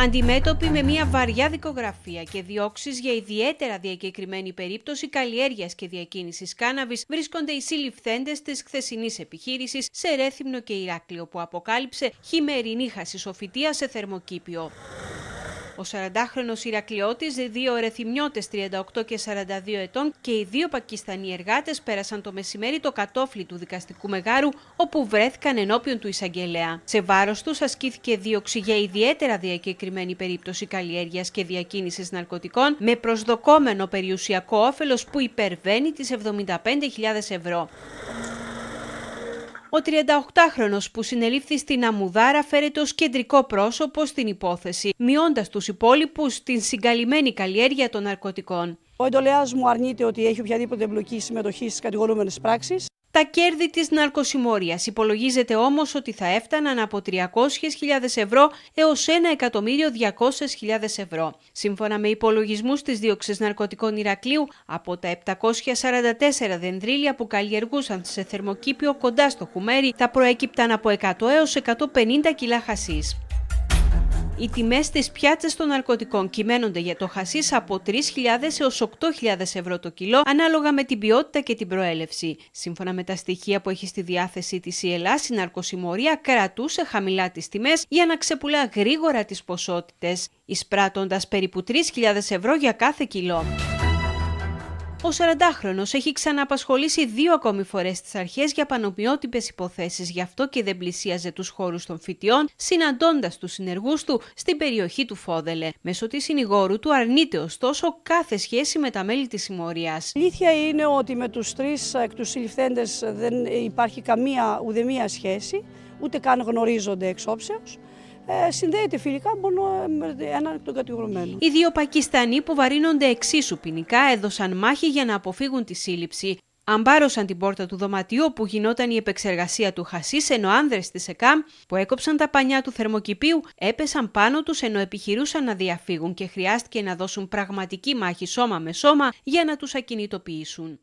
Αντιμέτωποι με μια βαριά δικογραφία και διώξεις για ιδιαίτερα διακεκριμένη περίπτωση καλλιέργειας και διακίνησης κάναβης βρίσκονται οι συλληφθέντες της χθεσινής επιχείρησης σε Ρέθυμνο και Ηράκλειο, που αποκάλυψε χειμερινή χασισοφυτία σε θερμοκήπιο. Ο 40χρονο Ηρακλειώτη, δύο ερεθιμιώτε 38 και 42 ετών και οι δύο Πακιστανοί εργάτες πέρασαν το μεσημέρι το κατόφλι του δικαστικού μεγάρου, όπου βρέθηκαν ενώπιον του εισαγγελέα. Σε βάρος τους ασκήθηκε δίωξη για ιδιαίτερα διακεκριμένη περίπτωση καλλιέργειας και διακίνησης ναρκωτικών, με προσδοκόμενο περιουσιακό όφελος που υπερβαίνει τις 75.000 ευρώ. Ο 38χρονος που συνελήφθη στην Αμουδάρα φέρεται ως κεντρικό πρόσωπο στην υπόθεση, μειώντας τους υπόλοιπους στην συγκαλυμμένη καλλιέργεια των ναρκωτικών. Ο εντολέας μου αρνείται ότι έχει οποιαδήποτε εμπλοκή συμμετοχής στις κατηγορούμενες πράξεις. Τα κέρδη της ναρκοσημόριας υπολογίζεται όμως ότι θα έφταναν από 300.000 ευρώ έως 1.200.000 ευρώ. Σύμφωνα με υπολογισμούς της δίωξης ναρκωτικών Ηρακλείου, από τα 744 δεντρίλια που καλλιεργούσαν σε θερμοκήπιο κοντά στο χουμέρι, θα προέκυπταν από 100 έως 150 κιλά χασίς. Οι τιμές της πιάτσες των ναρκωτικών κυμαίνονται για το χασίς από 3.000 έω 8.000 ευρώ το κιλό, ανάλογα με την ποιότητα και την προέλευση. Σύμφωνα με τα στοιχεία που έχει στη διάθεσή της η Ελλάδα, η ναρκοσημωρία κρατούσε χαμηλά τις τιμές για να ξεπουλά γρήγορα τις ποσότητες, εισπράττοντας περίπου 3.000 ευρώ για κάθε κιλό. Ο 40 χρονο έχει ξαναπασχολήσει δύο ακόμη φορές τις αρχές για πανομοιότυπες υποθέσεις, γι' αυτό και δεν πλησίαζε τους χώρους των φοιτιών, συναντώντας τους συνεργούς του στην περιοχή του Φόδελε. Μέσω της συνηγόρου του αρνείται ωστόσο κάθε σχέση με τα μέλη της συμμορίας. Η αλήθεια είναι ότι με τους τρεις εκ τους συλληφθέντε δεν υπάρχει καμία ουδεμία σχέση, ούτε καν γνωρίζονται εξόψεως ε, συνδέεται φιλικά μόνο ε, έναν τον κατηγορουμένο. Οι δύο Πακιστανοί που βαρύνονται εξίσου ποινικά έδωσαν μάχη για να αποφύγουν τη σύλληψη. Αμπάρωσαν την πόρτα του δωματίου που γινόταν η επεξεργασία του Χασίς, ενώ άνδρες της ΕΚΑΜ που έκοψαν τα πανιά του θερμοκηπίου έπεσαν πάνω τους ενώ επιχειρούσαν να διαφύγουν και χρειάστηκε να δώσουν πραγματική μάχη σώμα με σώμα για να τους ακινητοποιήσουν.